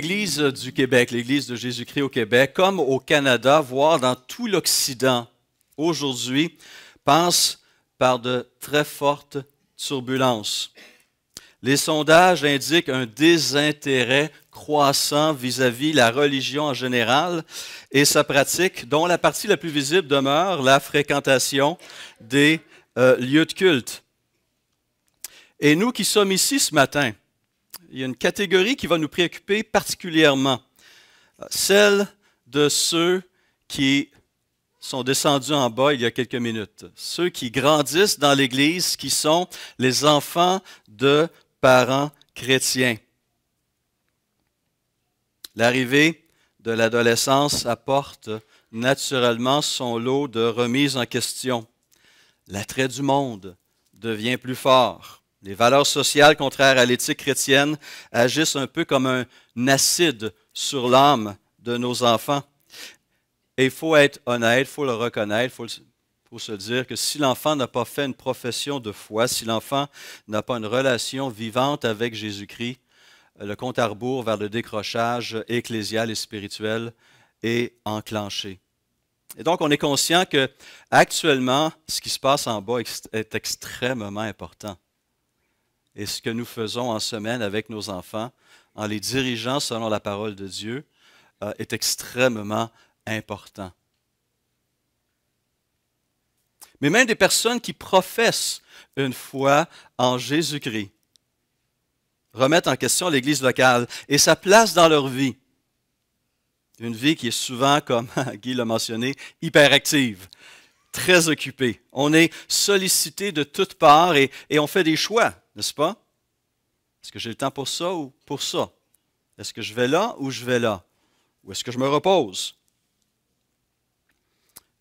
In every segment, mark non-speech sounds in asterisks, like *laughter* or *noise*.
l'Église du Québec, l'Église de Jésus-Christ au Québec, comme au Canada, voire dans tout l'Occident, aujourd'hui, passe par de très fortes turbulences. Les sondages indiquent un désintérêt croissant vis-à-vis la religion en général et sa pratique, dont la partie la plus visible demeure la fréquentation des euh, lieux de culte. Et nous qui sommes ici ce matin, il y a une catégorie qui va nous préoccuper particulièrement, celle de ceux qui sont descendus en bas il y a quelques minutes, ceux qui grandissent dans l'Église, qui sont les enfants de parents chrétiens. L'arrivée de l'adolescence apporte naturellement son lot de remises en question. L'attrait du monde devient plus fort. Les valeurs sociales, contraires à l'éthique chrétienne, agissent un peu comme un acide sur l'âme de nos enfants. Et il faut être honnête, il faut le reconnaître, il faut, se dire que si l'enfant n'a pas fait une profession de foi, si l'enfant n'a pas une relation vivante avec Jésus-Christ, le compte à rebours vers le décrochage ecclésial et spirituel est enclenché. Et donc, on est conscient que actuellement, ce qui se passe en bas est extrêmement important et ce que nous faisons en semaine avec nos enfants, en les dirigeant selon la parole de Dieu, euh, est extrêmement important. Mais même des personnes qui professent une foi en Jésus-Christ remettent en question l'Église locale et sa place dans leur vie. Une vie qui est souvent, comme *laughs* Guy l'a mentionné, hyperactive, très occupée. On est sollicité de toutes parts et on fait des choix n'est-ce pas? Est-ce que j'ai le temps pour ça ou pour ça? Est-ce que je vais là ou je vais là? Ou est-ce que je me repose?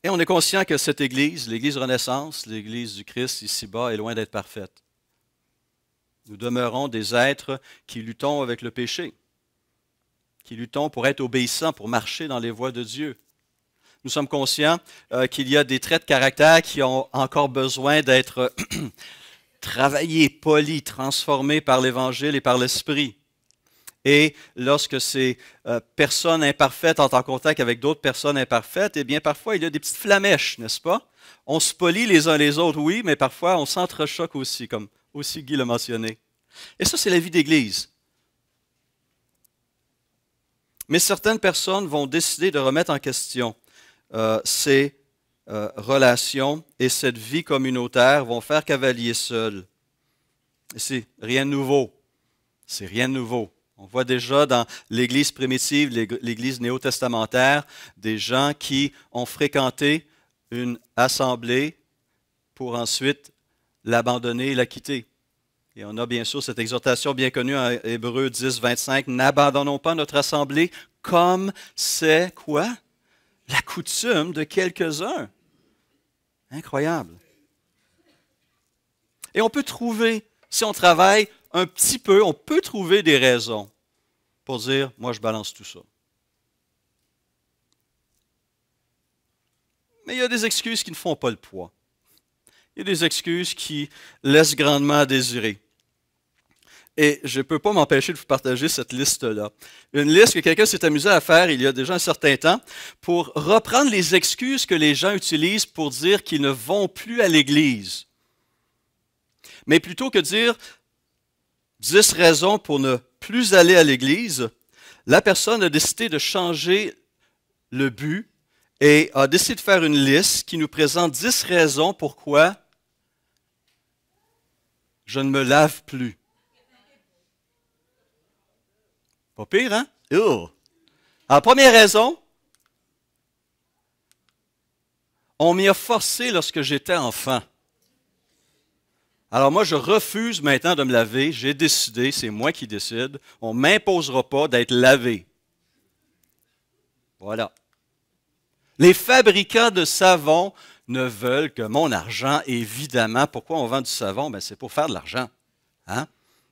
Et on est conscient que cette Église, l'Église Renaissance, l'Église du Christ ici-bas, est loin d'être parfaite. Nous demeurons des êtres qui luttons avec le péché, qui luttons pour être obéissants, pour marcher dans les voies de Dieu. Nous sommes conscients euh, qu'il y a des traits de caractère qui ont encore besoin d'être *clears throat* travaillé, poli, transformé par l'Évangile et par l'Esprit. Et lorsque ces euh, personnes imparfaites entrent en contact avec d'autres personnes imparfaites, eh bien, parfois, il y a des petites flamèches, n'est-ce pas? On se polie les uns les autres, oui, mais parfois, on s'entrechoque aussi, comme aussi Guy l'a mentionné. Et ça, c'est la vie d'Église. Mais certaines personnes vont décider de remettre en question euh, ces euh, Relations et cette vie communautaire vont faire cavalier seul. Ici, rien de nouveau. C'est rien de nouveau. On voit déjà dans l'Église primitive, l'Église néo-testamentaire, des gens qui ont fréquenté une assemblée pour ensuite l'abandonner et la quitter. Et on a bien sûr cette exhortation bien connue en Hébreu 10, 25, N'abandonnons pas notre assemblée comme c'est quoi? La coutume de quelques-uns. Incroyable. Et on peut trouver, si on travaille un petit peu, on peut trouver des raisons pour dire, moi je balance tout ça. Mais il y a des excuses qui ne font pas le poids. Il y a des excuses qui laissent grandement à désirer. Et je ne peux pas m'empêcher de vous partager cette liste-là. Une liste que quelqu'un s'est amusé à faire il y a déjà un certain temps pour reprendre les excuses que les gens utilisent pour dire qu'ils ne vont plus à l'Église. Mais plutôt que dire 10 raisons pour ne plus aller à l'Église, la personne a décidé de changer le but et a décidé de faire une liste qui nous présente 10 raisons pourquoi je ne me lave plus. Pas pire, hein? Alors, première raison, on m'y a forcé lorsque j'étais enfant. Alors moi, je refuse maintenant de me laver. J'ai décidé, c'est moi qui décide. On ne m'imposera pas d'être lavé. Voilà. Les fabricants de savon ne veulent que mon argent, évidemment. Pourquoi on vend du savon? Ben, c'est pour faire de l'argent. Hein?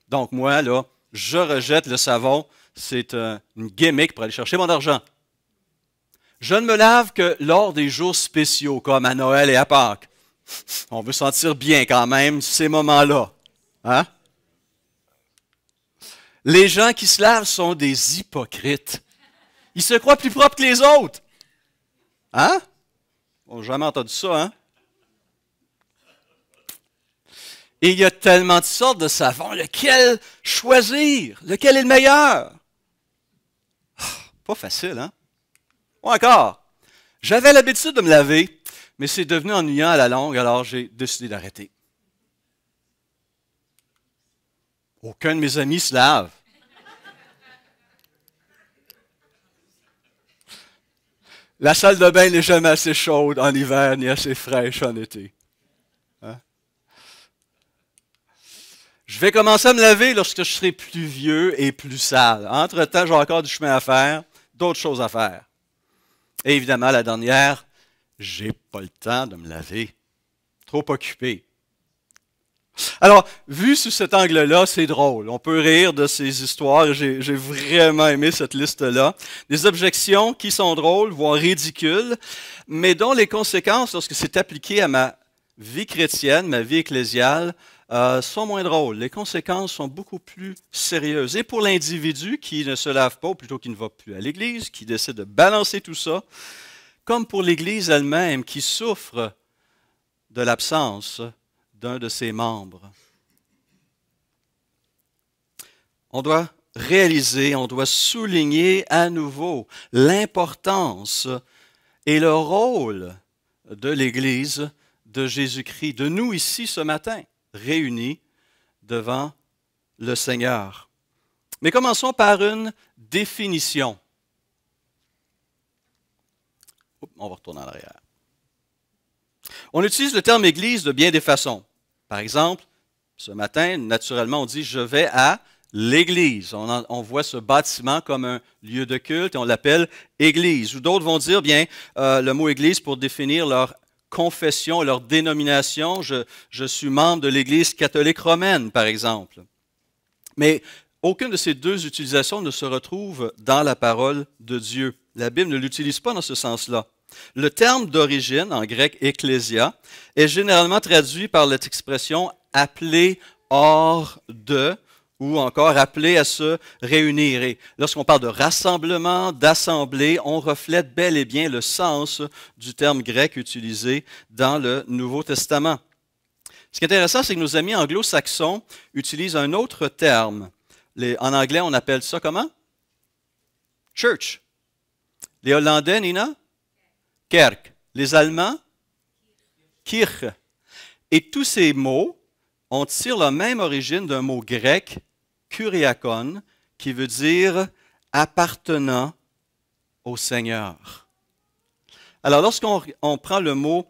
Donc moi, là, je rejette le savon c'est euh, une gimmick pour aller chercher mon argent. Je ne me lave que lors des jours spéciaux, comme à Noël et à Pâques. On veut sentir bien quand même ces moments-là. Hein? Les gens qui se lavent sont des hypocrites. Ils se croient plus propres que les autres. Hein? On n'a jamais entendu ça, hein? Et il y a tellement de sortes de savons. Lequel choisir? Lequel est le meilleur? Pas facile, hein? Ou encore, j'avais l'habitude de me laver, mais c'est devenu ennuyant à la longue, alors j'ai décidé d'arrêter. Aucun de mes amis se lave. La salle de bain n'est jamais assez chaude en hiver ni assez fraîche en été. Hein? Je vais commencer à me laver lorsque je serai plus vieux et plus sale. Entre-temps, j'ai encore du chemin à faire d'autres choses à faire. Et évidemment, la dernière, j'ai pas le temps de me laver. Trop occupé. Alors, vu sous cet angle-là, c'est drôle. On peut rire de ces histoires. J'ai vraiment aimé cette liste-là. Des objections qui sont drôles, voire ridicules, mais dont les conséquences, lorsque c'est appliqué à ma vie chrétienne, ma vie ecclésiale, euh, sont moins drôles. Les conséquences sont beaucoup plus sérieuses. Et pour l'individu qui ne se lave pas, ou plutôt qui ne va plus à l'Église, qui décide de balancer tout ça, comme pour l'Église elle-même qui souffre de l'absence d'un de ses membres. On doit réaliser, on doit souligner à nouveau l'importance et le rôle de l'Église de Jésus-Christ, de nous ici ce matin réunis devant le Seigneur. Mais commençons par une définition. on va retourner en arrière. On utilise le terme Église de bien des façons. Par exemple, ce matin, naturellement, on dit je vais à l'Église. On, voit ce bâtiment comme un lieu de culte et on l'appelle Église. Ou d'autres vont dire, bien, euh, le mot Église pour définir leur confession, leur dénomination. Je, suis membre de l'Église catholique romaine, par exemple. Mais aucune de ces deux utilisations ne se retrouve dans la parole de Dieu. La Bible ne l'utilise pas dans ce sens-là. Le terme d'origine, en grec ecclésia, est généralement traduit par l'expression appelé hors de ou encore appelé à se réunir. Et lorsqu'on parle de rassemblement, d'assemblée, on reflète bel et bien le sens du terme grec utilisé dans le Nouveau Testament. Ce qui est intéressant, c'est que nos amis anglo-saxons utilisent un autre terme. Les, en anglais, on appelle ça comment? Church. Les Hollandais, Nina? Kerk. Les Allemands? Kirche. Et tous ces mots on tire la même origine d'un mot grec, kuriakon, qui veut dire appartenant au Seigneur. Alors lorsqu'on prend le mot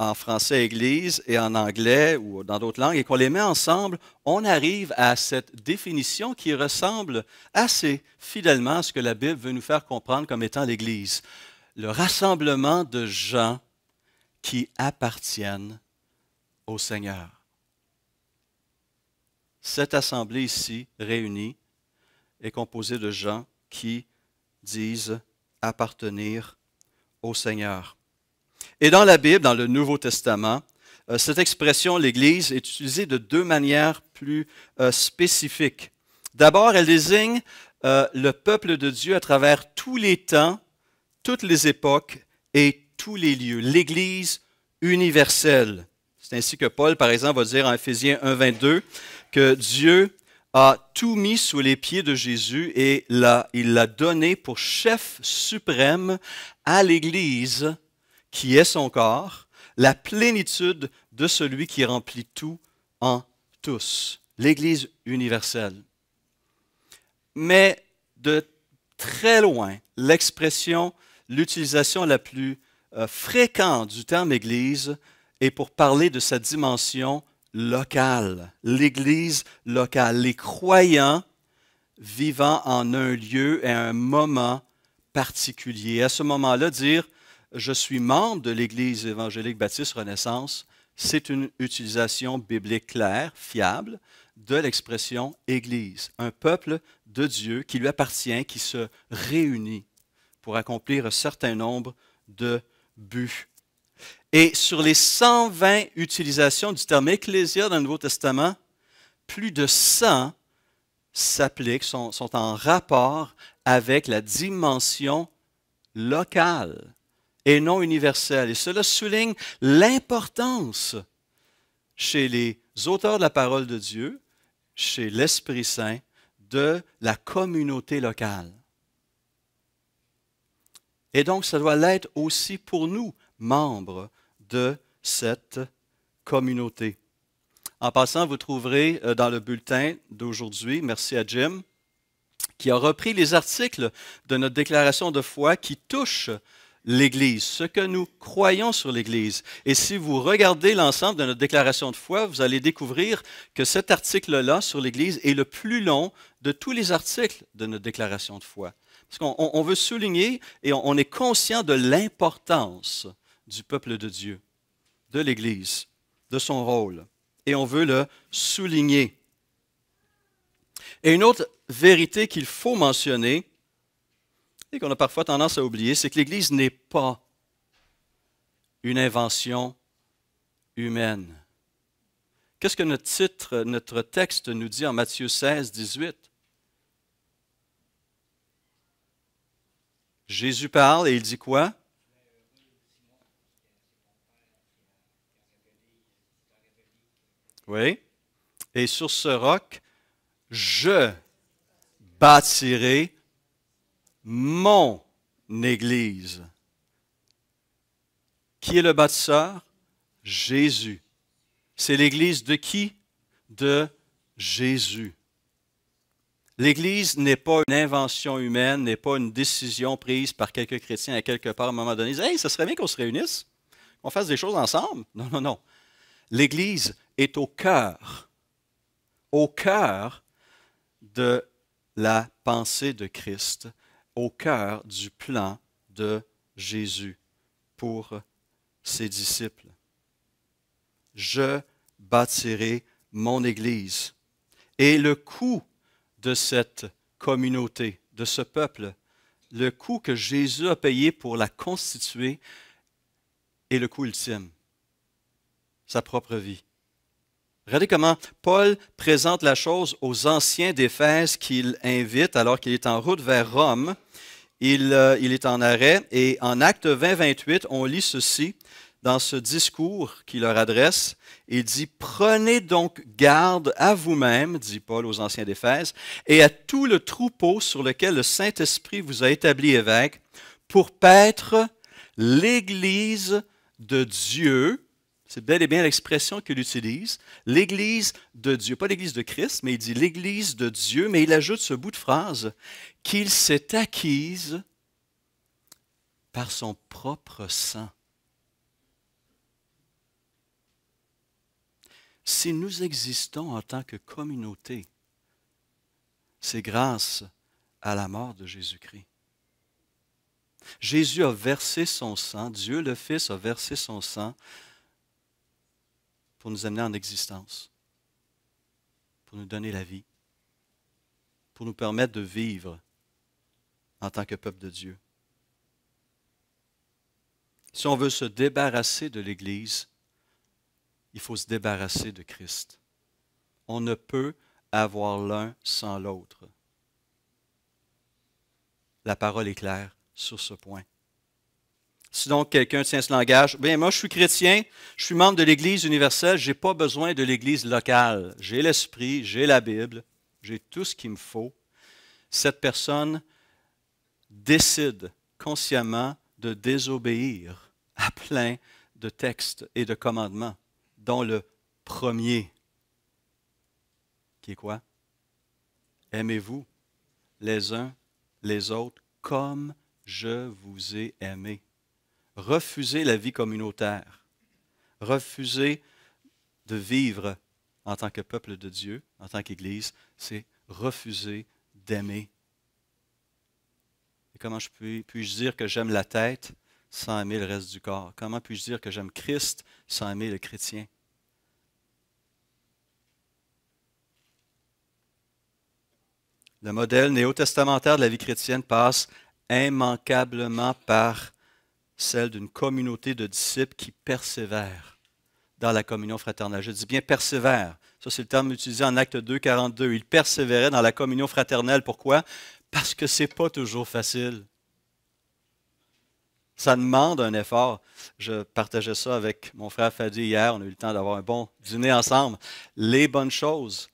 en français Église et en anglais ou dans d'autres langues et qu'on les met ensemble, on arrive à cette définition qui ressemble assez fidèlement à ce que la Bible veut nous faire comprendre comme étant l'Église. Le rassemblement de gens qui appartiennent au Seigneur cette assemblée ici réunie est composée de gens qui disent appartenir au Seigneur. Et dans la Bible, dans le Nouveau Testament, euh, cette expression, l'Église, est utilisée de deux manières plus euh, spécifiques. D'abord, elle désigne euh, le peuple de Dieu à travers tous les temps, toutes les époques et tous les lieux, l'Église universelle. C'est ainsi que Paul, par exemple, va dire en Éphésiens 1, 22, que Dieu a tout mis sous les pieds de Jésus et il l'a donné pour chef suprême à l'Église, qui est son corps, la plénitude de celui qui remplit tout en tous, l'Église universelle. Mais de très loin, l'expression, l'utilisation la plus euh, fréquente du terme Église est pour parler de sa dimension locale, l'Église locale, les croyants vivant en un lieu et un moment particulier. à ce moment-là, dire je suis membre de l'Église évangélique baptiste Renaissance, c'est une utilisation biblique claire, fiable, de l'expression Église, un peuple de Dieu qui lui appartient, qui se réunit pour accomplir un certain nombre de buts et sur les 120 utilisations du terme ecclésia dans le Nouveau Testament, plus de 100 s'appliquent, sont, sont, en rapport avec la dimension locale et non universelle. Et cela souligne l'importance chez les auteurs de la parole de Dieu, chez l'Esprit Saint, de la communauté locale. Et donc, ça doit l'être aussi pour nous membres de cette communauté. En passant, vous trouverez euh, dans le bulletin d'aujourd'hui, merci à Jim, qui a repris les articles de notre déclaration de foi qui touchent l'Église, ce que nous croyons sur l'Église. Et si vous regardez l'ensemble de notre déclaration de foi, vous allez découvrir que cet article-là sur l'Église est le plus long de tous les articles de notre déclaration de foi. Parce qu'on veut souligner et on, on est conscient de l'importance du peuple de Dieu, de l'Église, de son rôle. Et on veut le souligner. Et une autre vérité qu'il faut mentionner, et qu'on a parfois tendance à oublier, c'est que l'Église n'est pas une invention humaine. Qu'est-ce que notre titre, notre texte nous dit en Matthieu 16, 18? Jésus parle et il dit quoi? Oui. Et sur ce roc, je bâtirai mon Église. Qui est le bâtisseur? Jésus. C'est l'Église de qui? De Jésus. L'Église n'est pas une invention humaine, n'est pas une décision prise par quelques chrétiens à quelque part à un moment donné. Ils ça serait bien qu'on se réunisse, qu'on fasse des choses ensemble. Non, non, non l'Église est au cœur, au cœur de la pensée de Christ, au cœur du plan de Jésus pour ses disciples. Je bâtirai mon Église. Et le coût de cette communauté, de ce peuple, le coût que Jésus a payé pour la constituer est le coût ultime sa propre vie. Regardez comment Paul présente la chose aux anciens d'Éphèse qu'il invite alors qu'il est en route vers Rome. Il, euh, il, est en arrêt et en acte 20, 28, on lit ceci dans ce discours qu'il leur adresse. Il dit Prenez donc garde à vous-même, dit Paul aux anciens d'Éphèse, et à tout le troupeau sur lequel le Saint-Esprit vous a établi évêque pour paître l'Église de Dieu c'est bel et bien l'expression qu'il utilise, l'Église de Dieu. Pas l'Église de Christ, mais il dit l'Église de Dieu, mais il ajoute ce bout de phrase, qu'il s'est acquise par son propre sang. Si nous existons en tant que communauté, c'est grâce à la mort de Jésus-Christ. Jésus a versé son sang, Dieu le Fils a versé son sang pour nous amener en existence, pour nous donner la vie, pour nous permettre de vivre en tant que peuple de Dieu. Si on veut se débarrasser de l'Église, il faut se débarrasser de Christ. On ne peut avoir l'un sans l'autre. La parole est claire sur ce point. Si donc quelqu'un tient ce langage, bien moi je suis chrétien, je suis membre de l'Église universelle, je n'ai pas besoin de l'Église locale. J'ai l'Esprit, j'ai la Bible, j'ai tout ce qu'il me faut. Cette personne décide consciemment de désobéir à plein de textes et de commandements, dont le premier, qui est quoi? Aimez-vous les uns les autres comme je vous ai aimés refuser la vie communautaire, refuser de vivre en tant que peuple de Dieu, en tant qu'Église, c'est refuser d'aimer. Et comment puis, puis-je dire que j'aime la tête sans aimer le reste du corps? Comment puis-je dire que j'aime Christ sans aimer le chrétien? Le modèle néo-testamentaire de la vie chrétienne passe immanquablement par celle d'une communauté de disciples qui persévèrent dans la communion fraternelle. Je dis bien persévère. Ça, c'est le terme utilisé en Acte 2, 42. Ils persévéraient dans la communion fraternelle. Pourquoi? Parce que ce n'est pas toujours facile. Ça demande un effort. Je partageais ça avec mon frère Fadi hier. On a eu le temps d'avoir un bon dîner ensemble. Les bonnes choses,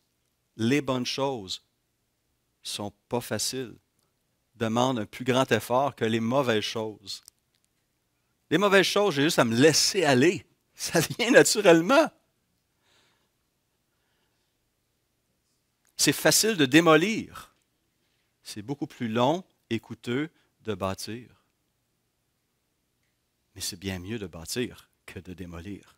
les bonnes choses sont pas faciles. Demandent un plus grand effort que les mauvaises choses. Les mauvaises choses, j'ai juste à me laisser aller. *laughs* Ça vient naturellement. C'est facile de démolir. C'est beaucoup plus long et coûteux de bâtir. Mais c'est bien mieux de bâtir que de démolir.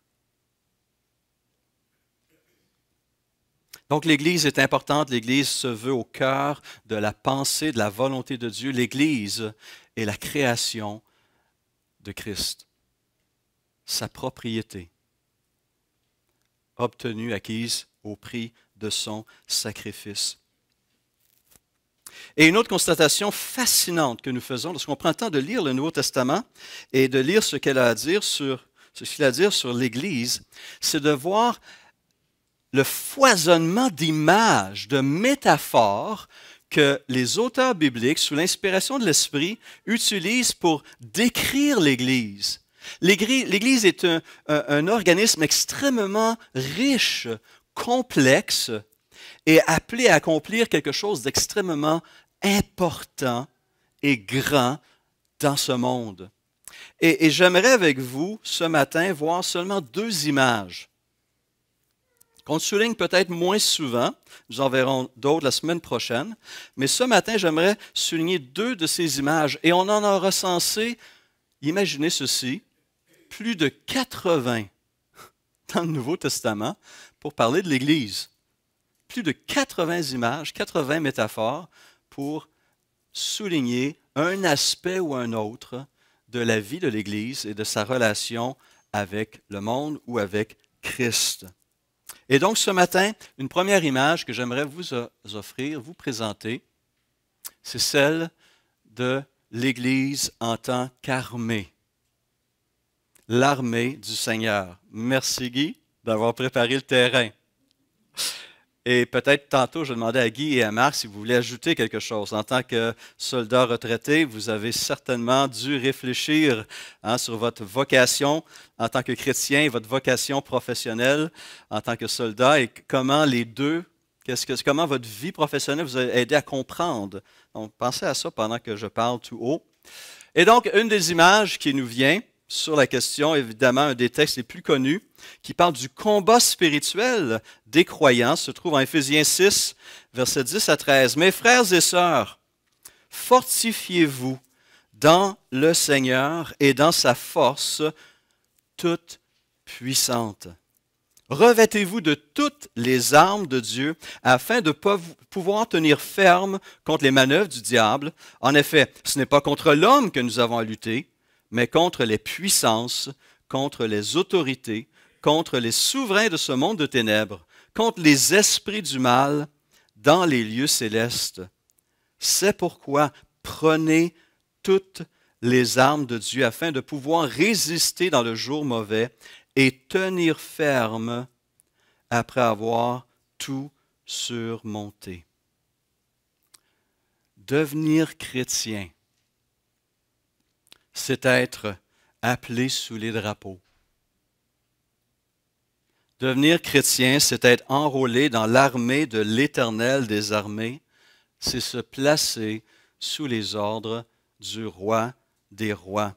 Donc l'Église est importante, l'Église se veut au cœur de la pensée, de la volonté de Dieu. L'Église est la création de Christ, sa propriété, obtenue, acquise au prix de son sacrifice. Et une autre constatation fascinante que nous faisons lorsqu'on prend le temps de lire le Nouveau Testament et de lire ce qu'elle a à dire sur ce qu'il a à dire sur l'Église, c'est de voir le foisonnement d'images, de métaphores que les auteurs bibliques, sous l'inspiration de l'Esprit, utilisent pour décrire l'Église. L'Église est un, organisme extrêmement riche, complexe, et appelé à accomplir quelque chose d'extrêmement important et grand dans ce monde. et j'aimerais avec vous ce matin voir seulement deux images qu'on souligne peut-être moins souvent. Nous en verrons d'autres la semaine prochaine. Mais ce matin, j'aimerais souligner deux de ces images. Et on en a recensé, imaginez ceci, plus de 80 *laughs* dans le Nouveau Testament pour parler de l'Église. Plus de 80 images, 80 métaphores pour souligner un aspect ou un autre de la vie de l'Église et de sa relation avec le monde ou avec Christ. Et donc ce matin, une première image que j'aimerais vous offrir, vous présenter, c'est celle de l'Église en tant qu'armée. L'armée du Seigneur. Merci Guy d'avoir préparé le terrain. Et peut-être tantôt, je demandais à Guy et à Marc si vous voulez ajouter quelque chose. En tant que soldat retraité, vous avez certainement dû réfléchir hein, sur votre vocation en tant que chrétien, votre vocation professionnelle en tant que soldat et comment les deux, qu'est-ce que, comment votre vie professionnelle vous a aidé à comprendre. Donc, pensez à ça pendant que je parle tout haut. Et donc, une des images qui nous vient, sur la question, évidemment, un des textes les plus connus qui parle du combat spirituel des croyants se trouve en Éphésiens 6, versets 10 à 13. Mes frères et sœurs, fortifiez-vous dans le Seigneur et dans sa force toute puissante. Revêtez-vous de toutes les armes de Dieu afin de pouvoir tenir ferme contre les manœuvres du diable. En effet, ce n'est pas contre l'homme que nous avons à lutter, mais contre les puissances, contre les autorités, contre les souverains de ce monde de ténèbres, contre les esprits du mal dans les lieux célestes. C'est pourquoi prenez toutes les armes de Dieu afin de pouvoir résister dans le jour mauvais et tenir ferme après avoir tout surmonté. Devenir chrétien, c'est être appelé sous les drapeaux. Devenir chrétien, c'est être enrôlé dans l'armée de l'Éternel des armées, c'est se placer sous les ordres du roi des rois.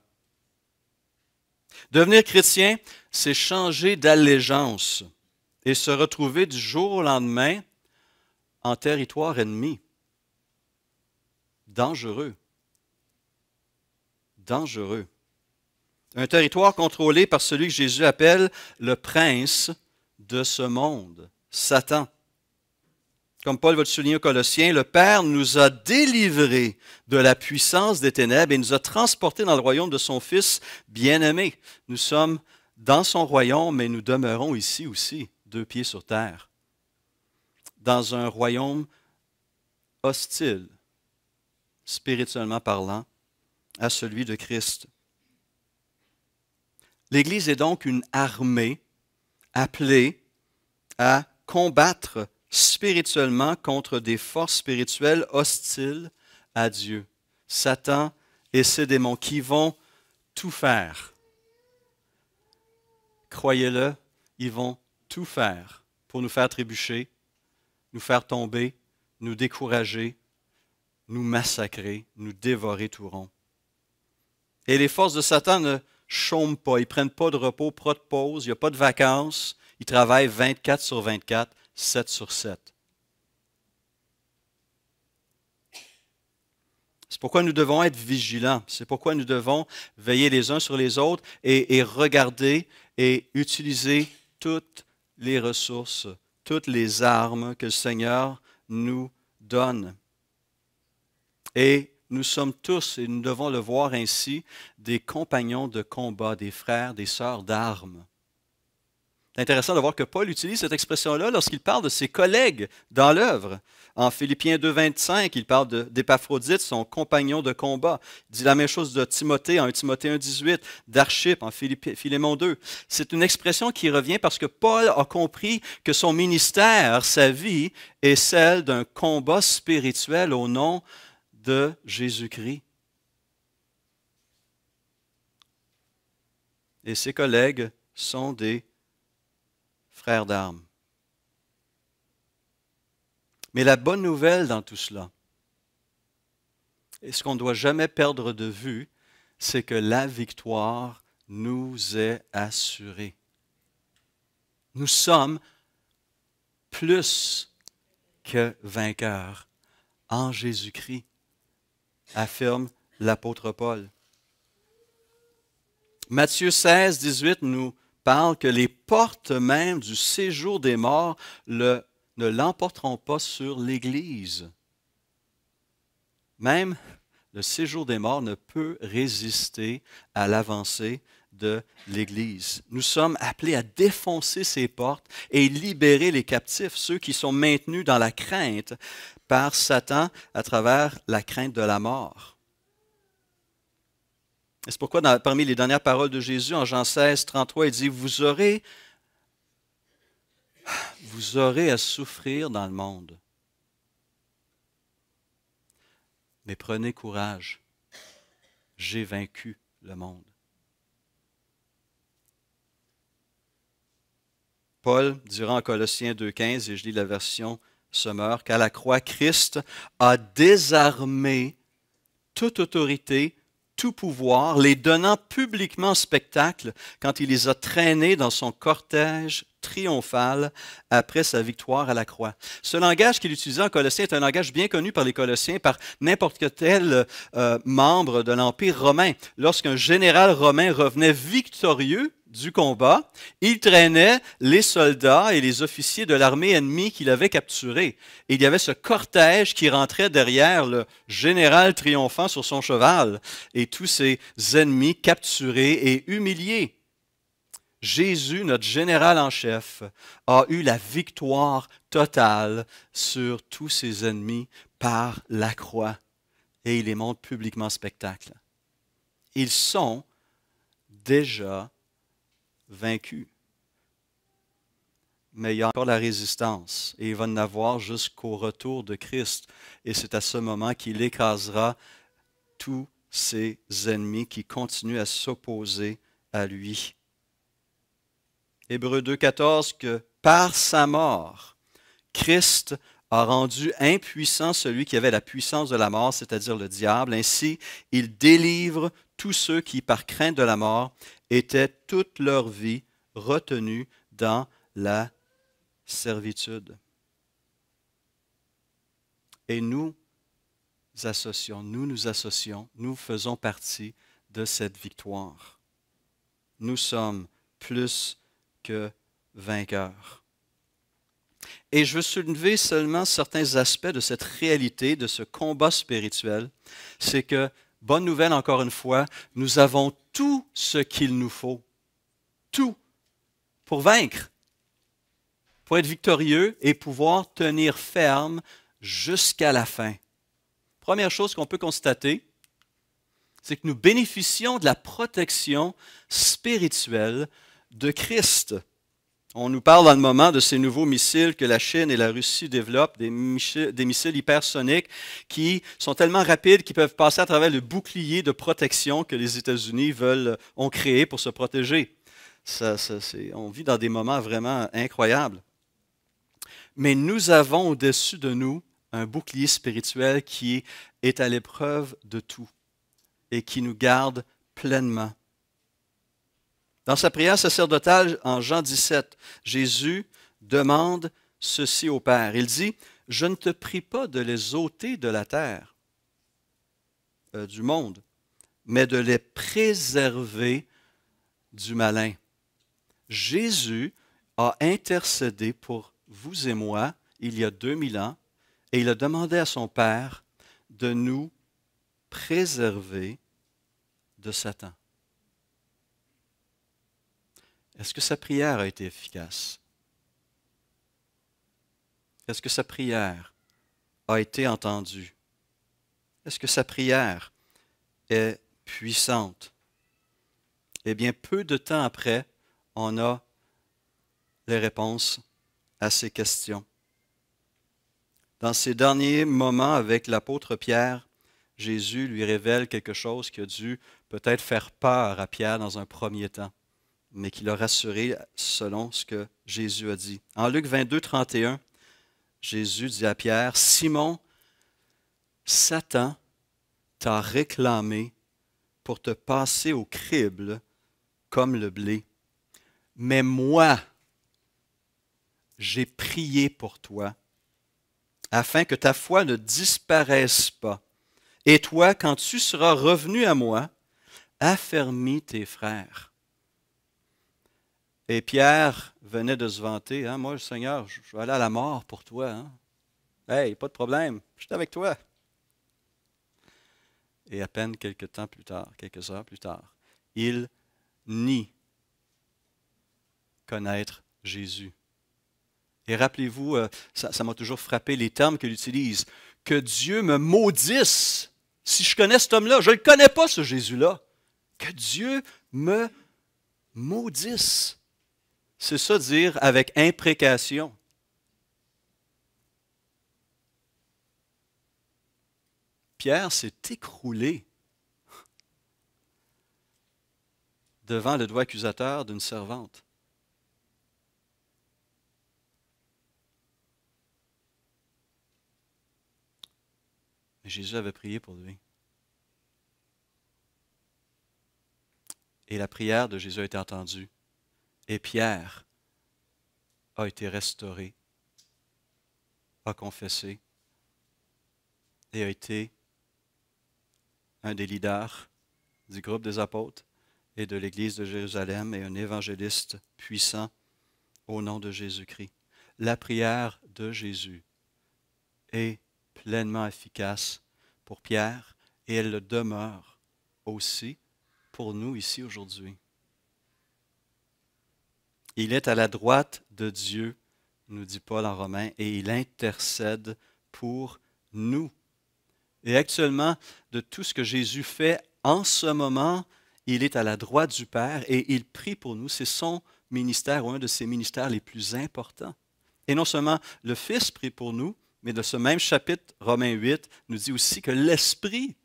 Devenir chrétien, c'est changer d'allégeance et se retrouver du jour au lendemain en territoire ennemi. Dangereux dangereux. Un territoire contrôlé par celui que Jésus appelle le prince de ce monde, Satan. Comme Paul va le souligner aux Colossiens, le Père nous a délivrés de la puissance des ténèbres et nous a transportés dans le royaume de son Fils bien-aimé. Nous sommes dans son royaume, mais nous demeurons ici aussi, deux pieds sur terre, dans un royaume hostile, spirituellement parlant, à celui de Christ. L'Église est donc une armée appelée à combattre spirituellement contre des forces spirituelles hostiles à Dieu, Satan et ses démons qui vont tout faire. Croyez-le, ils vont tout faire pour nous faire trébucher, nous faire tomber, nous décourager, nous massacrer, nous dévorer tout rond. Et les forces de Satan ne chôment pas, ils prennent pas de repos, pas de pause, il n'y a pas de vacances. Ils travaillent 24 sur 24, 7 sur 7. C'est pourquoi nous devons être vigilants. C'est pourquoi nous devons veiller les uns sur les autres et, regarder et utiliser toutes les ressources, toutes les armes que le Seigneur nous donne. Et nous sommes tous, et nous devons le voir ainsi, des compagnons de combat, des frères, des sœurs d'armes. C'est intéressant de voir que Paul utilise cette expression-là lorsqu'il parle de ses collègues dans l'œuvre. En Philippiens 2.25, il parle d'Épaphrodite, son compagnon de combat. Il dit la même chose de Timothée en Timothée 1.18, d'Archip en Philémon 2. C'est une expression qui revient parce que Paul a compris que son ministère, sa vie, est celle d'un combat spirituel au nom de de Jésus-Christ. Et ses collègues sont des frères d'armes. Mais la bonne nouvelle dans tout cela, et ce qu'on ne doit jamais perdre de vue, c'est que la victoire nous est assurée. Nous sommes plus que vainqueurs en Jésus-Christ affirme l'apôtre Paul. Matthieu 16, 18 nous parle que les portes même du séjour des morts ne l'emporteront pas sur l'Église. Même le séjour des morts ne peut résister à l'avancée de l'Église. Nous sommes appelés à défoncer ces portes et libérer les captifs, ceux qui sont maintenus dans la crainte, par Satan à travers la crainte de la mort. C'est pourquoi parmi les dernières paroles de Jésus en Jean 16, 33, il dit, vous aurez, vous aurez à souffrir dans le monde. Mais prenez courage, j'ai vaincu le monde. Paul durant en Colossiens 2.15, et je lis la version se meurt, qu'à la croix, Christ a désarmé toute autorité, tout pouvoir, les donnant publiquement spectacle quand il les a traînés dans son cortège triomphal après sa victoire à la croix. Ce langage qu'il utilisait en Colossiens est un langage bien connu par les Colossiens, par n'importe quel euh, membre de l'Empire romain. Lorsqu'un général romain revenait victorieux du combat, il traînait les soldats et les officiers de l'armée ennemie qu'il avait capturés. Et il y avait ce cortège qui rentrait derrière le général triomphant sur son cheval et tous ses ennemis capturés et humiliés. Jésus, notre général en chef, a eu la victoire totale sur tous ses ennemis par la croix et il les montre publiquement en spectacle. Ils sont déjà vaincu. Mais il y a encore la résistance et il va en avoir jusqu'au retour de Christ. Et c'est à ce moment qu'il écrasera tous ses ennemis qui continuent à s'opposer à lui. Hébreu 2.14 que par sa mort, Christ a rendu impuissant celui qui avait la puissance de la mort, c'est-à-dire le diable. Ainsi, il délivre tous ceux qui, par crainte de la mort, étaient toute leur vie retenus dans la servitude. Et nous associons, nous nous associons, nous faisons partie de cette victoire. Nous sommes plus que vainqueurs. Et je veux soulever seulement certains aspects de cette réalité, de ce combat spirituel. C'est que, bonne nouvelle encore une fois, nous avons tout ce qu'il nous faut, tout, pour vaincre, pour être victorieux et pouvoir tenir ferme jusqu'à la fin. Première chose qu'on peut constater, c'est que nous bénéficions de la protection spirituelle de Christ. On nous parle dans le moment de ces nouveaux missiles que la Chine et la Russie développent, des missiles, hypersoniques qui sont tellement rapides qu'ils peuvent passer à travers le bouclier de protection que les États-Unis veulent, euh, ont créé pour se protéger. on vit dans des moments vraiment incroyables. Mais nous avons au-dessus de nous un bouclier spirituel qui est à l'épreuve de tout et qui nous garde pleinement dans sa prière sacerdotale en Jean 17, Jésus demande ceci au Père. Il dit, je ne te prie pas de les ôter de la terre, euh, du monde, mais de les préserver du malin. Jésus a intercédé pour vous et moi il y a 2000 ans et il a demandé à son Père de nous préserver de Satan. Est-ce que sa prière a été efficace? Est-ce que sa prière a été entendue? Est-ce que sa prière est puissante? Eh bien, peu de temps après, on a les réponses à ces questions. Dans ces derniers moments avec l'apôtre Pierre, Jésus lui révèle quelque chose qui a dû peut-être faire peur à Pierre dans un premier temps mais qui a rassuré selon ce que Jésus a dit. En Luc 22, 31, Jésus dit à Pierre, Simon, Satan t'a réclamé pour te passer au crible comme le blé. Mais moi, j'ai prié pour toi, afin que ta foi ne disparaisse pas. Et toi, quand tu seras revenu à moi, affermis tes frères. Et Pierre venait de se vanter, hein, moi, Seigneur, je vais aller à la mort pour toi. Hein. Hey, pas de problème, je suis avec toi. Et à peine quelques temps plus tard, quelques heures plus tard, il nie connaître Jésus. Et rappelez-vous, euh, ça m'a toujours frappé les termes qu'il utilise. Que Dieu me maudisse si je connais cet homme-là. Je ne le connais pas, ce Jésus-là. Que Dieu me maudisse. C'est ça dire avec imprécation. Pierre s'est écroulé devant le doigt accusateur d'une servante. Jésus avait prié pour lui. Et la prière de Jésus a été entendue. Et Pierre a été restauré, a confessé et a été un des leaders du groupe des apôtres et de l'Église de Jérusalem et un évangéliste puissant au nom de Jésus-Christ. La prière de Jésus est pleinement efficace pour Pierre et elle le demeure aussi pour nous ici aujourd'hui. Il est à la droite de Dieu, nous dit Paul en Romain, et il intercède pour nous. Et actuellement, de tout ce que Jésus fait en ce moment, il est à la droite du Père et il prie pour nous. C'est son ministère ou un de ses ministères les plus importants. Et non seulement le Fils prie pour nous, mais de ce même chapitre, Romains 8, nous dit aussi que l'Esprit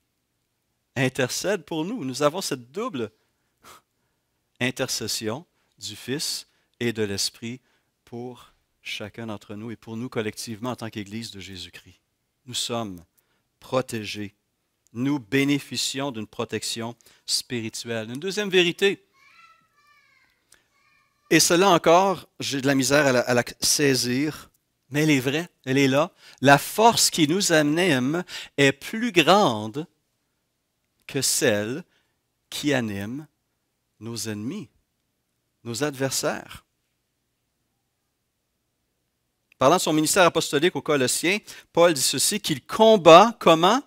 intercède pour nous. Nous avons cette double intercession du Fils et de l'Esprit pour chacun d'entre nous et pour nous collectivement en tant qu'Église de Jésus-Christ. Nous sommes protégés. Nous bénéficions d'une protection spirituelle. Une deuxième vérité, et cela encore, j'ai de la misère à la, à la, saisir, mais elle est vraie, elle est là. La force qui nous anime est plus grande que celle qui anime nos ennemis, nos adversaires. Parlant de son ministère apostolique au Colossiens, Paul dit ceci, qu'il combat comment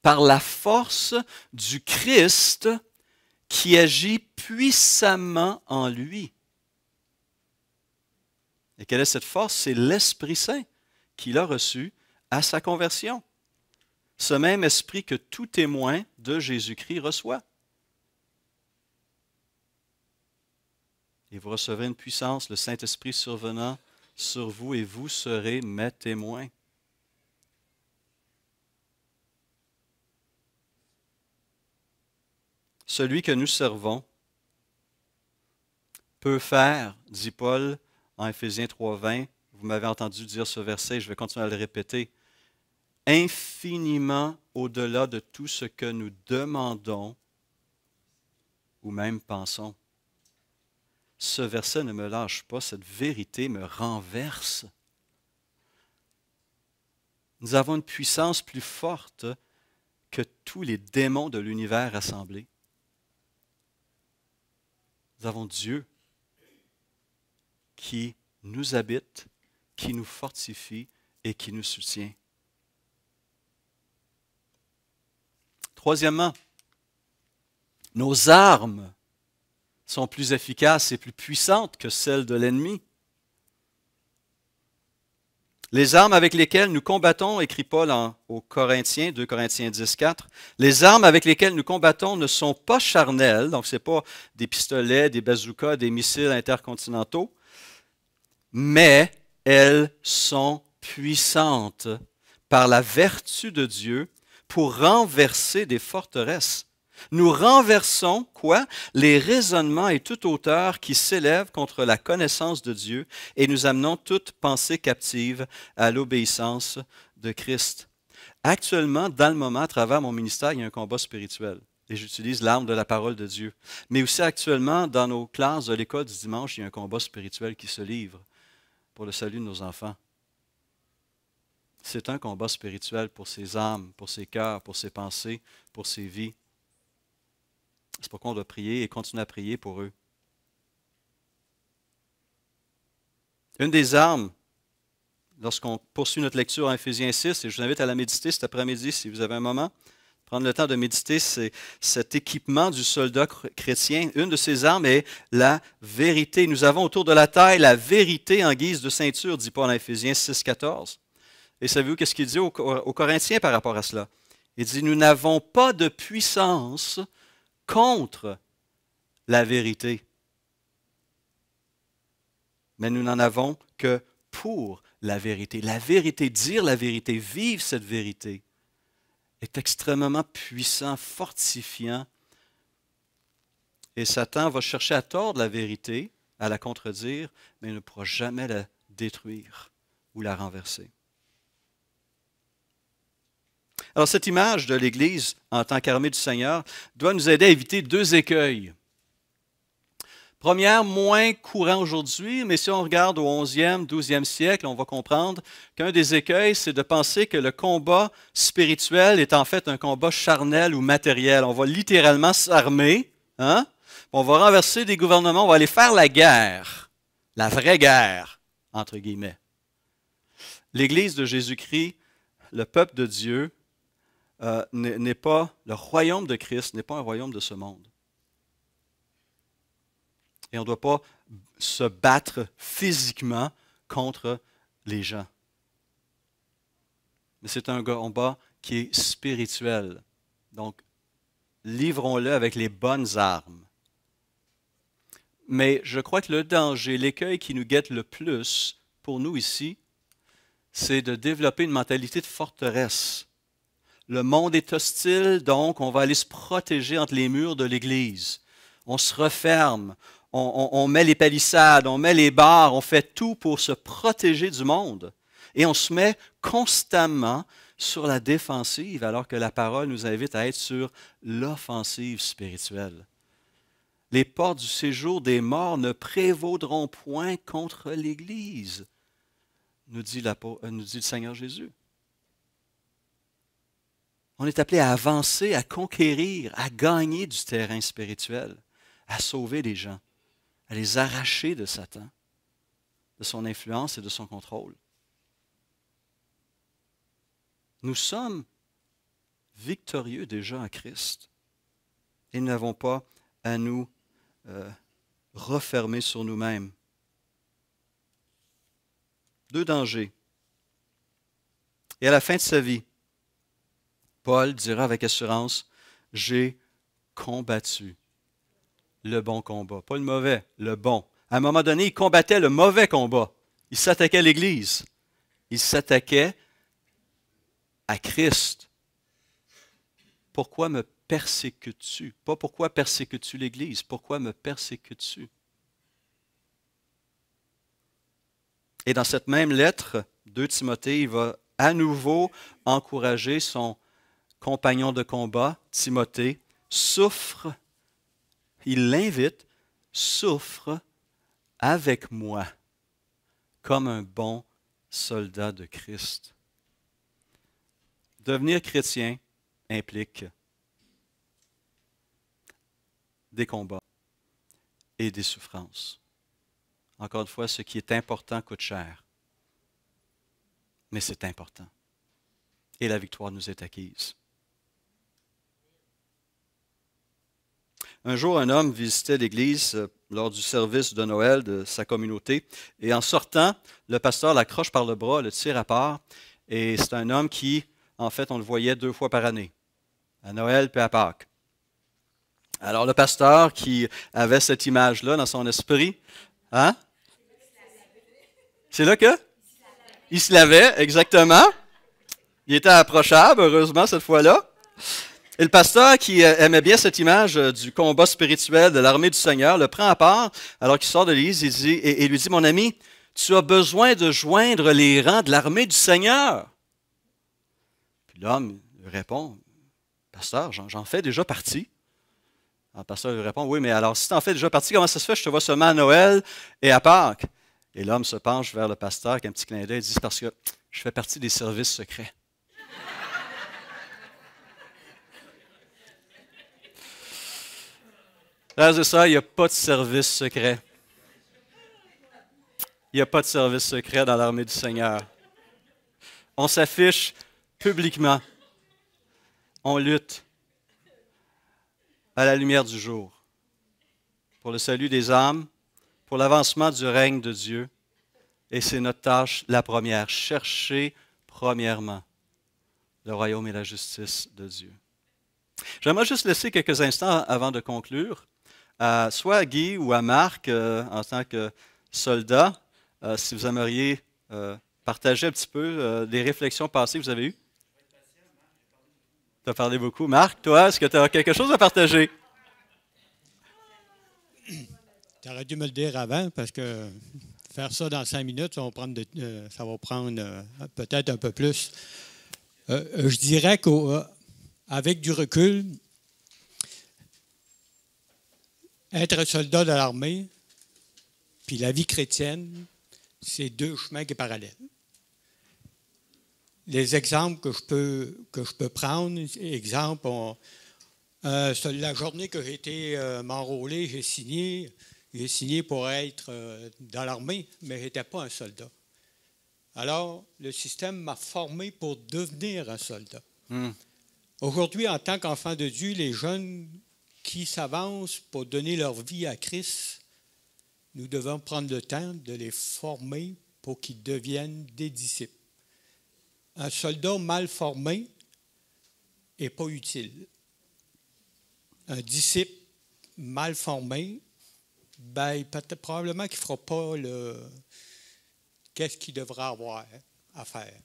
Par la force du Christ qui agit puissamment en lui. Et quelle est cette force C'est l'Esprit Saint qu'il a reçu à sa conversion. Ce même esprit que tout témoin de Jésus-Christ reçoit. Et vous recevez une puissance, le Saint-Esprit survenant sur vous et vous serez mes témoins. Celui que nous servons peut faire, dit Paul en Ephésiens 3.20, vous m'avez entendu dire ce verset, je vais continuer à le répéter, infiniment au-delà de tout ce que nous demandons ou même pensons ce verset ne me lâche pas, cette vérité me renverse. Nous avons une puissance plus forte que tous les démons de l'univers rassemblés. Nous avons Dieu qui nous habite, qui nous fortifie et qui nous soutient. Troisièmement, nos armes sont plus efficaces et plus puissantes que celles de l'ennemi. Les armes avec lesquelles nous combattons, écrit Paul aux Corinthiens, 2 Corinthiens 10, 4, les armes avec lesquelles nous combattons ne sont pas charnelles, donc ce n'est pas des pistolets, des bazookas, des missiles intercontinentaux, mais elles sont puissantes par la vertu de Dieu pour renverser des forteresses nous renversons quoi Les raisonnements et toute hauteur qui s'élèvent contre la connaissance de Dieu et nous amenons toute pensée captive à l'obéissance de Christ. Actuellement, dans le moment, à travers mon ministère, il y a un combat spirituel. Et j'utilise l'arme de la parole de Dieu. Mais aussi actuellement, dans nos classes de l'école du dimanche, il y a un combat spirituel qui se livre pour le salut de nos enfants. C'est un combat spirituel pour ses âmes, pour ses cœurs, pour ses pensées, pour ses vies. C'est pourquoi on doit prier et continuer à prier pour eux. Une des armes, lorsqu'on poursuit notre lecture en Éphésiens 6, et je vous invite à la méditer cet après-midi si vous avez un moment, prendre le temps de méditer, c'est cet équipement du soldat chrétien. Une de ces armes est la vérité. Nous avons autour de la taille la vérité en guise de ceinture, dit Paul en Éphésiens 6, 14. Et savez-vous qu'est-ce qu'il dit aux Corinthiens par rapport à cela? Il dit, nous n'avons pas de puissance contre la vérité. Mais nous n'en avons que pour la vérité. La vérité, dire la vérité, vivre cette vérité, est extrêmement puissant, fortifiant. Et Satan va chercher à tordre la vérité, à la contredire, mais il ne pourra jamais la détruire ou la renverser. Alors cette image de l'Église en tant qu'armée du Seigneur doit nous aider à éviter deux écueils. Première, moins courant aujourd'hui, mais si on regarde au 11e, 12e siècle, on va comprendre qu'un des écueils, c'est de penser que le combat spirituel est en fait un combat charnel ou matériel. On va littéralement s'armer, hein? on va renverser des gouvernements, on va aller faire la guerre, la vraie guerre, entre guillemets. L'Église de Jésus-Christ, le peuple de Dieu, euh, n'est pas, le royaume de Christ n'est pas un royaume de ce monde. Et on ne doit pas se battre physiquement contre les gens. Mais c'est un combat qui est spirituel. Donc, livrons-le avec les bonnes armes. Mais je crois que le danger, l'écueil qui nous guette le plus pour nous ici, c'est de développer une mentalité de forteresse le monde est hostile, donc on va aller se protéger entre les murs de l'Église. On se referme, on, met les palissades, on met les barres, on fait tout pour se protéger du monde. Et on se met constamment sur la défensive, alors que la parole nous invite à être sur l'offensive spirituelle. Les portes du séjour des morts ne prévaudront point contre l'Église, nous dit, euh, nous dit le Seigneur Jésus. On est appelé à avancer, à conquérir, à gagner du terrain spirituel, à sauver les gens, à les arracher de Satan, de son influence et de son contrôle. Nous sommes victorieux déjà en Christ et nous n'avons pas à nous euh, refermer sur nous-mêmes. Deux dangers. Et à la fin de sa vie, Paul dira avec assurance, j'ai combattu le bon combat, pas le mauvais, le bon. À un moment donné, il combattait le mauvais combat. Il s'attaquait à l'Église. Il s'attaquait à Christ. Pourquoi me persécutes-tu? Pas pourquoi persécutes-tu l'Église, pourquoi me persécutes-tu? Et dans cette même lettre, 2 Timothée, il va à nouveau encourager son compagnon de combat, Timothée, souffre, il l'invite, souffre avec moi comme un bon soldat de Christ. Devenir chrétien implique des combats et des souffrances. Encore une fois, ce qui est important coûte cher, mais c'est important. Et la victoire nous est acquise. Un jour, un homme visitait l'église euh, lors du service de Noël de sa communauté, et en sortant, le pasteur l'accroche par le bras, le tire à part, et c'est un homme qui, en fait, on le voyait deux fois par année, à Noël et à Pâques. Alors le pasteur qui avait cette image-là dans son esprit, hein? C'est là que? Il se lavait, exactement. Il était approchable, heureusement, cette fois-là. Et le pasteur, qui euh, aimait bien cette image euh, du combat spirituel de l'armée du Seigneur, le prend à part alors qu'il sort de l'église et, lui dit, mon ami, tu as besoin de joindre les rangs de l'armée du Seigneur. Puis l'homme répond, Pasteur, j'en fais déjà partie. le pasteur lui répond, oui, mais alors si tu en fais déjà partie, comment ça se fait? Je te vois seulement à Noël et à Pâques. Et l'homme se penche vers le pasteur avec un petit clin d'œil et dit, parce que je fais partie des services secrets. Frères et sœurs, il n'y a pas de service secret. Il n'y a pas de service secret dans l'armée du Seigneur. On s'affiche publiquement. On lutte à la lumière du jour pour le salut des âmes, pour l'avancement du règne de Dieu. Et c'est notre tâche, la première, chercher premièrement le royaume et la justice de Dieu. J'aimerais juste laisser quelques instants avant de conclure euh, soit à Guy ou à Marc euh, en tant que soldat, euh, si vous aimeriez partager un petit peu des réflexions passées que vous avez eues. Tu as parlé beaucoup. Marc, toi, est-ce que tu as quelque chose à partager? Tu aurais dû me le dire avant parce que faire ça dans cinq minutes, ça va prendre, peut-être un peu plus. je dirais qu'avec du recul, Être soldat de l'armée, puis la vie chrétienne, c'est deux chemins qui sont parallèles. Les exemples que je peux, que je peux prendre, exemple, euh, la journée que j'ai été euh, m'enrôler, j'ai signé, j'ai signé pour être euh, dans l'armée, mais je n'étais pas un soldat. Alors, le système m'a formé pour devenir un soldat. Hmm. Aujourd'hui, en tant qu'enfant de Dieu, les jeunes qui s'avancent pour donner leur vie à Christ, nous devons prendre le temps de les former pour qu'ils deviennent des disciples. Un soldat mal formé n'est pas utile. Un disciple mal formé, ben, probablement qu'il ne fera pas le qu'est-ce qu'il devra avoir à faire.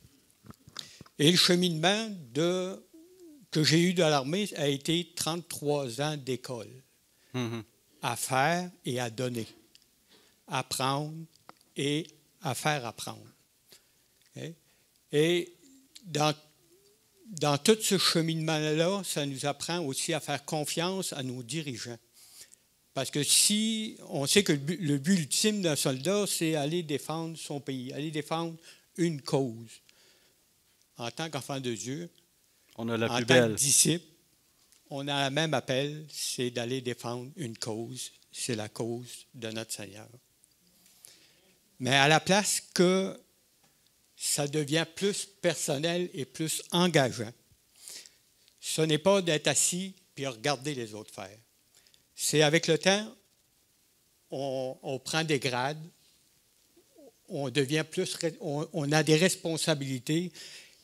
Et le cheminement de que j'ai eu dans l'armée a été 33 ans d'école mhm. à faire et à donner, à apprendre et à faire apprendre. Et dans, dans tout ce cheminement-là, ça nous apprend aussi à faire confiance à nos dirigeants. Parce que si on sait que le le but ultime d'un soldat, c'est aller défendre son pays, aller défendre une cause. En tant qu'enfant de Dieu, on a la en tant que disciple, on a le même appel, c'est d'aller défendre une cause, c'est la cause de notre Seigneur. Mais à la place que ça devient plus personnel et plus engageant, ce n'est pas d'être assis puis regarder les autres faire. C'est avec le temps, on, prend des grades, on devient plus, on a des responsabilités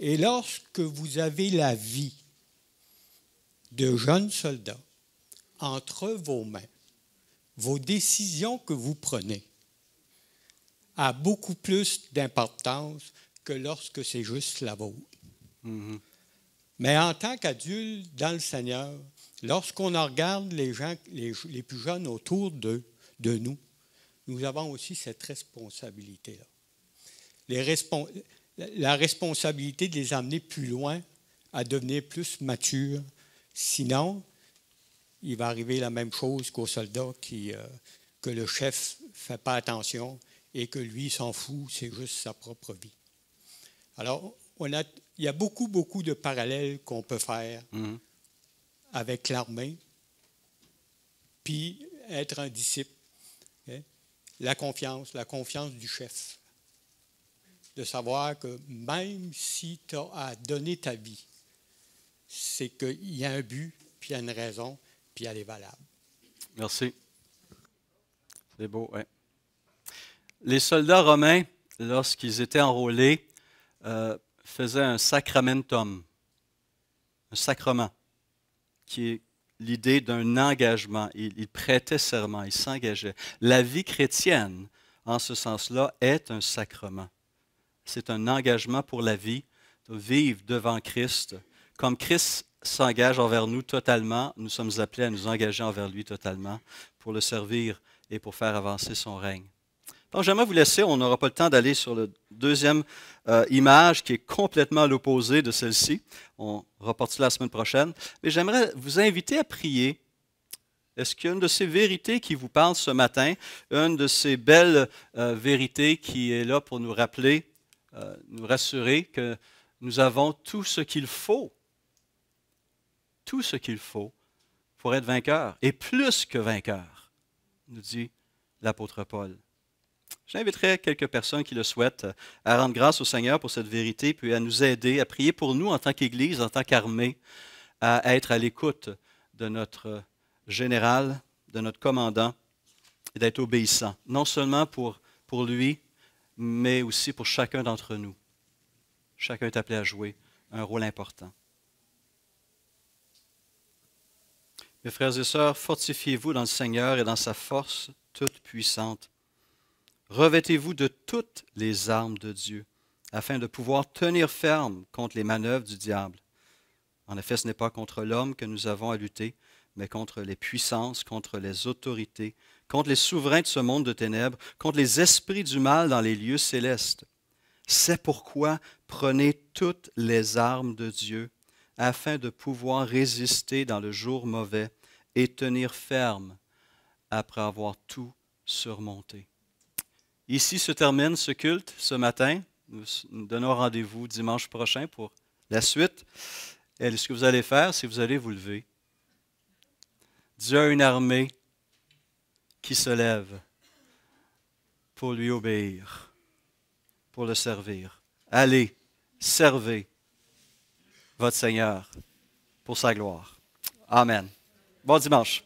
et lorsque vous avez la vie de jeunes soldats entre vos mains, vos décisions que vous prenez a beaucoup plus d'importance que lorsque c'est juste la vôtre. Mm-hmm. Mais en tant qu'adulte dans le Seigneur, lorsqu'on regarde les gens, les, plus jeunes autour de, de nous, nous avons aussi cette responsabilité-là. Les la responsabilité de les amener plus loin, à devenir plus matures. Sinon, il va arriver la même chose qu'au soldat qui, euh, que le chef ne fait pas attention et que lui s'en fout, c'est juste sa propre vie. Alors, il y a beaucoup, beaucoup de parallèles qu'on peut faire mhm. avec l'armée, puis être un disciple. Hein. La confiance, la confiance du chef de savoir que même si tu as donné ta vie, c'est qu'il y a un but, puis il y a une raison, puis elle est valable. Merci. C'est beau, oui. Les soldats romains, lorsqu'ils étaient enrôlés, euh, faisaient un sacramentum, un sacrement, qui est l'idée d'un engagement. ils prêtaient serment, ils s'engageaient. La vie chrétienne, en ce sens-là, est un sacrement c'est un engagement pour la vie de vivre devant Christ. Comme Christ s'engage envers nous totalement, nous sommes appelés à nous engager envers lui totalement pour le servir et pour faire avancer son règne. Donc, j'aimerais vous laisser, on n'aura pas le temps d'aller sur la deuxième euh, image qui est complètement l'opposé de celle-ci. On reporte cela la semaine prochaine. Mais j'aimerais vous inviter à prier. Est-ce qu'une de ces vérités qui vous parle ce matin, une de ces belles euh, vérités qui est là pour nous rappeler euh, nous rassurer que nous avons tout ce qu'il faut, tout ce qu'il faut pour être vainqueur, et plus que vainqueur, nous dit l'apôtre Paul. J'inviterai quelques personnes qui le souhaitent à rendre grâce au Seigneur pour cette vérité, puis à nous aider, à prier pour nous en tant qu'Église, en tant qu'armée, à être à l'écoute de notre général, de notre commandant, et d'être obéissant, non seulement pour, pour lui, mais aussi pour chacun d'entre nous. Chacun est appelé à jouer un rôle important. Mes frères et sœurs, fortifiez-vous dans le Seigneur et dans sa force toute puissante. Revêtez-vous de toutes les armes de Dieu, afin de pouvoir tenir ferme contre les manœuvres du diable. En effet, ce n'est pas contre l'homme que nous avons à lutter, mais contre les puissances, contre les autorités, contre les souverains de ce monde de ténèbres, contre les esprits du mal dans les lieux célestes. C'est pourquoi prenez toutes les armes de Dieu afin de pouvoir résister dans le jour mauvais et tenir ferme après avoir tout surmonté. Ici se termine ce culte ce matin. Nous donnons rendez-vous dimanche prochain pour la suite. Et ce que vous allez faire, c'est que vous allez vous lever. Dieu a une armée qui se lève pour lui obéir, pour le servir. Allez, servez votre Seigneur pour sa gloire. Amen. Bon dimanche.